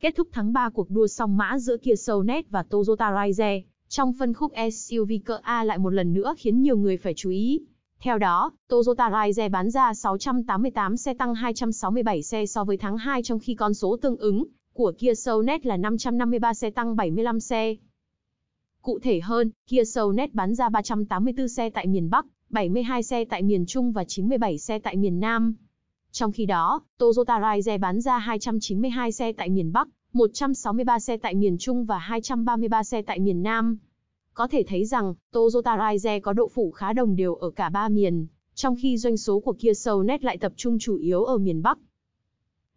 Kết thúc tháng 3 cuộc đua song mã giữa Kia Sonet và Toyota Raize, trong phân khúc SUV cỡ A lại một lần nữa khiến nhiều người phải chú ý. Theo đó, Toyota Raize bán ra 688 xe tăng 267 xe so với tháng 2 trong khi con số tương ứng của Kia Sonet là 553 xe tăng 75 xe. Cụ thể hơn, Kia Sonet bán ra 384 xe tại miền Bắc, 72 xe tại miền Trung và 97 xe tại miền Nam. Trong khi đó, Toyota Raize bán ra 292 xe tại miền Bắc, 163 xe tại miền Trung và 233 xe tại miền Nam. Có thể thấy rằng, Toyota Raize có độ phủ khá đồng đều ở cả ba miền, trong khi doanh số của Kia Soulnet lại tập trung chủ yếu ở miền Bắc.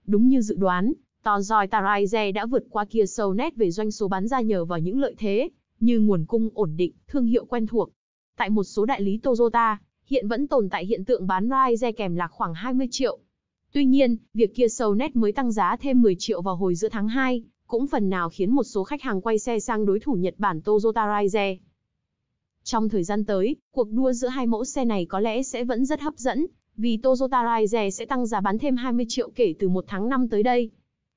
Đúng như dự đoán, Toyota Raize đã vượt qua Kia Soulnet về doanh số bán ra nhờ vào những lợi thế, như nguồn cung ổn định, thương hiệu quen thuộc. Tại một số đại lý Toyota, hiện vẫn tồn tại hiện tượng bán Raize kèm lạc khoảng 20 triệu, Tuy nhiên, việc Kia Soulnet mới tăng giá thêm 10 triệu vào hồi giữa tháng 2, cũng phần nào khiến một số khách hàng quay xe sang đối thủ Nhật Bản Toyota Raize. Trong thời gian tới, cuộc đua giữa hai mẫu xe này có lẽ sẽ vẫn rất hấp dẫn, vì Toyota Raize sẽ tăng giá bán thêm 20 triệu kể từ 1 tháng 5 tới đây.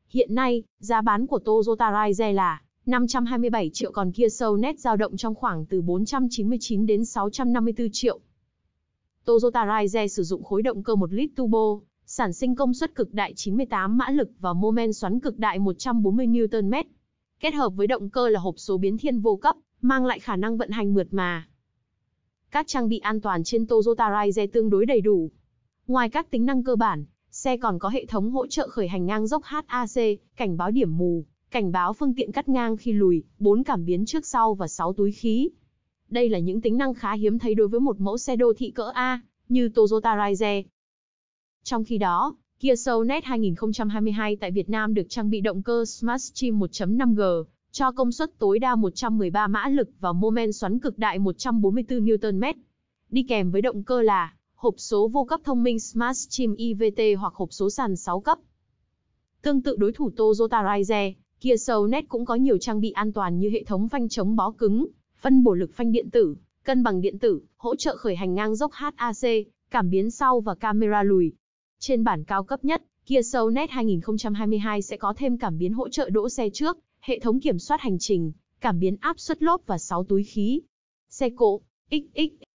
Hiện nay, giá bán của Toyota Raize là 527 triệu còn Kia Soulnet dao động trong khoảng từ 499 đến 654 triệu. Toyota Raize sử dụng khối động cơ 1 lít turbo, sản sinh công suất cực đại 98 mã lực và mô men xoắn cực đại 140 Nm. Kết hợp với động cơ là hộp số biến thiên vô cấp, mang lại khả năng vận hành mượt mà. Các trang bị an toàn trên Toyota Raize tương đối đầy đủ. Ngoài các tính năng cơ bản, xe còn có hệ thống hỗ trợ khởi hành ngang dốc HAC, cảnh báo điểm mù, cảnh báo phương tiện cắt ngang khi lùi, 4 cảm biến trước sau và 6 túi khí. Đây là những tính năng khá hiếm thấy đối với một mẫu xe đô thị cỡ A như Toyota Raize. Trong khi đó, Kia Soulnet 2022 tại Việt Nam được trang bị động cơ Smart Stream 1.5G, cho công suất tối đa 113 mã lực và mô men xoắn cực đại 144 Nm. Đi kèm với động cơ là hộp số vô cấp thông minh Smart Stream IVT e hoặc hộp số sàn 6 cấp. Tương tự đối thủ Toyota Raize, Kia Soulnet cũng có nhiều trang bị an toàn như hệ thống phanh chống bó cứng, phân bổ lực phanh điện tử, cân bằng điện tử, hỗ trợ khởi hành ngang dốc HAC, cảm biến sau và camera lùi, trên bản cao cấp nhất, Kia Soul Net 2022 sẽ có thêm cảm biến hỗ trợ đỗ xe trước, hệ thống kiểm soát hành trình, cảm biến áp suất lốp và 6 túi khí. Xe cộ, XX